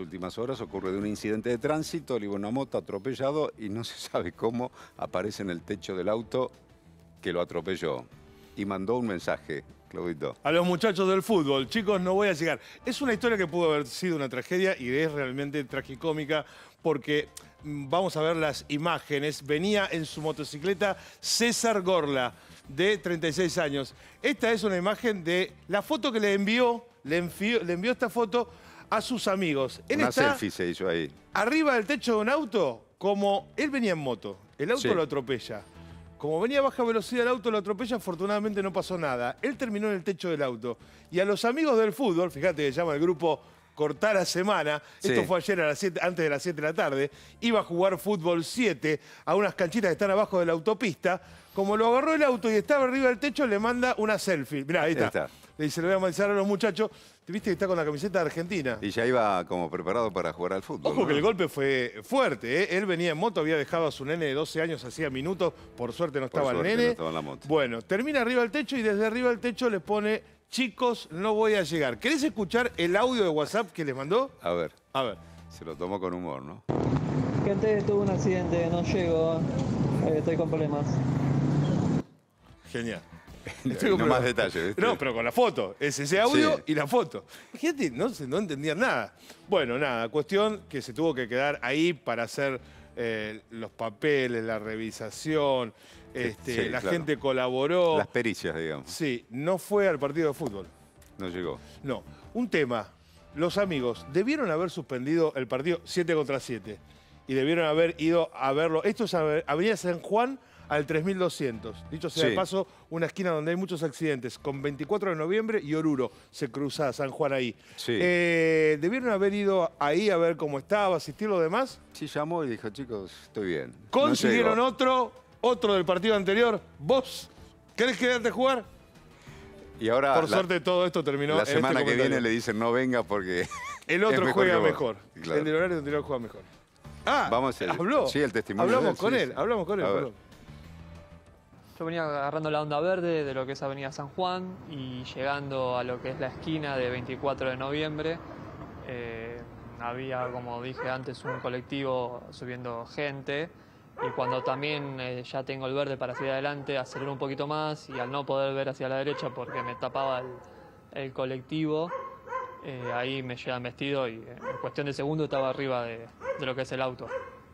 últimas horas ocurre de un incidente de tránsito, el una atropellado y no se sabe cómo aparece en el techo del auto que lo atropelló. Y mandó un mensaje, Claudito. A los muchachos del fútbol, chicos, no voy a llegar. Es una historia que pudo haber sido una tragedia y es realmente tragicómica porque mm, vamos a ver las imágenes. Venía en su motocicleta César Gorla, de 36 años. Esta es una imagen de la foto que le envió, le envió esta foto a sus amigos. Él Una selfie se hizo ahí. Arriba del techo de un auto, como él venía en moto. El auto lo atropella. Como venía a baja velocidad el auto, lo atropella, afortunadamente no pasó nada. Él terminó en el techo del auto. Y a los amigos del fútbol, fíjate que llama el grupo Cortar a Semana, esto fue ayer a las antes de las 7 de la tarde, iba a jugar fútbol 7 a unas canchitas que están abajo de la autopista. Como lo agarró el auto y estaba arriba del techo, le manda una selfie. Mirá, Ahí está le dice, le voy a mandar a los muchachos. viste que está con la camiseta de Argentina. Y ya iba como preparado para jugar al fútbol. Ojo que el golpe fue fuerte. ¿eh? Él venía en moto, había dejado a su nene de 12 años hacía minutos. Por suerte no estaba el nene. Bueno, termina arriba del techo y desde arriba del techo le pone, chicos, no voy a llegar. ¿Querés escuchar el audio de WhatsApp que les mandó? A ver. A ver. Se lo tomó con humor, ¿no? Gente, tuve un accidente, no llego. Eh, estoy con problemas. Genial. no más detalles. No, pero con la foto. Es ese audio y la foto. gente no, no entendían nada. Bueno, nada, cuestión que se tuvo que quedar ahí para hacer eh, los papeles, la revisación. Este, la gente colaboró. Las pericias, digamos. Sí, no fue al partido de fútbol. No llegó. No. Un tema. Los amigos debieron haber suspendido el partido 7 contra 7 y debieron haber ido a verlo. Esto es Avenida San Juan al 3200. Dicho sea de paso, una esquina donde hay muchos accidentes, con 24 de noviembre y Oruro, se cruza San Juan ahí. Sí. Eh, ¿Debieron haber ido ahí a ver cómo estaba, asistir lo demás? Sí, llamó y dijo, chicos, estoy bien. Consiguieron otro, otro del partido anterior. ¿Vos querés quedarte a jugar? Y ahora, Por suerte todo esto terminó. La este semana que viene le dicen no venga porque. El otro juega mejor. El del horario anterior juega mejor. Ah, Vamos habló. Sí, el testimonio. Hablamos con él, hablamos con él. Yo venía agarrando la onda verde de lo que es Avenida San Juan y llegando a lo que es la esquina de 24 de noviembre. Eh, había, como dije antes, un colectivo subiendo gente y cuando también eh, ya tengo el verde para seguir adelante, acelero un poquito más y al no poder ver hacia la derecha porque me tapaba el, colectivo, eh, ahí me llegan vestido y en cuestión de segundo estaba arriba de, de lo que es el auto,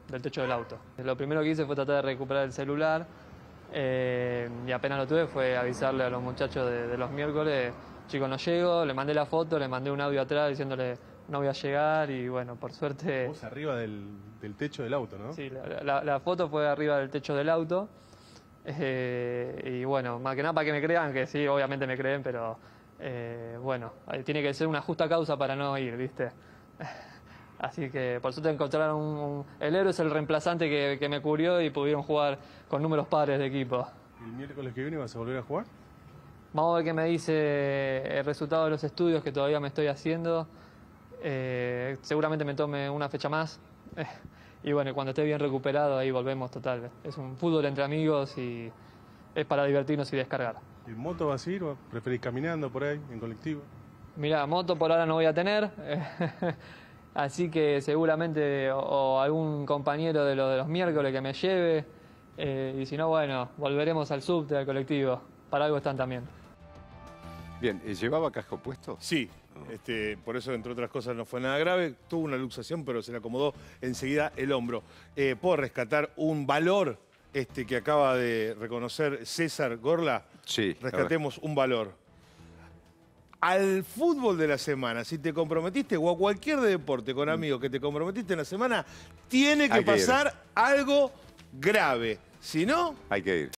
del techo del auto. Lo primero que hice fue tratar de recuperar el celular eh, y apenas lo tuve fue avisarle a los muchachos de, los miércoles, chicos, no llego, le mandé la foto, le mandé un audio atrás diciéndole, no voy a llegar y bueno, por suerte... Vos arriba del, techo del auto, ¿no? Sí, la, foto fue arriba del techo del auto. Eh, y bueno, más que nada para que me crean, que sí, obviamente me creen, pero eh, bueno, tiene que ser una justa causa para no ir, ¿viste? Así que por suerte encontraron un, el héroe es el reemplazante que, me cubrió y pudieron jugar con números pares de equipo. ¿El miércoles que viene vas a volver a jugar? Vamos a ver qué me dice el resultado de los estudios que todavía me estoy haciendo. Eh, seguramente me tome una fecha más. y bueno, cuando esté bien recuperado ahí volvemos total. Es un fútbol entre amigos y es para divertirnos y descargar. ¿En moto vas a ir o preferís caminando por ahí, en colectivo? Mira, moto por ahora no voy a tener. Así que seguramente o, algún compañero de, lo, de los miércoles que me lleve. Eh, y si no, bueno, volveremos al subte, al colectivo. Para algo están también. Bien, ¿llevaba casco puesto? Sí, ah. este, por eso entre otras cosas no fue nada grave. Tuvo una luxación, pero se le acomodó enseguida el hombro. Eh, ¿Puedo rescatar un valor este, que acaba de reconocer César Gorla? Sí. Rescatemos un valor al fútbol de la semana, si te comprometiste o a cualquier deporte con mm. amigos que te comprometiste en la semana, tiene que, pasar algo grave. Si no... Hay que ir.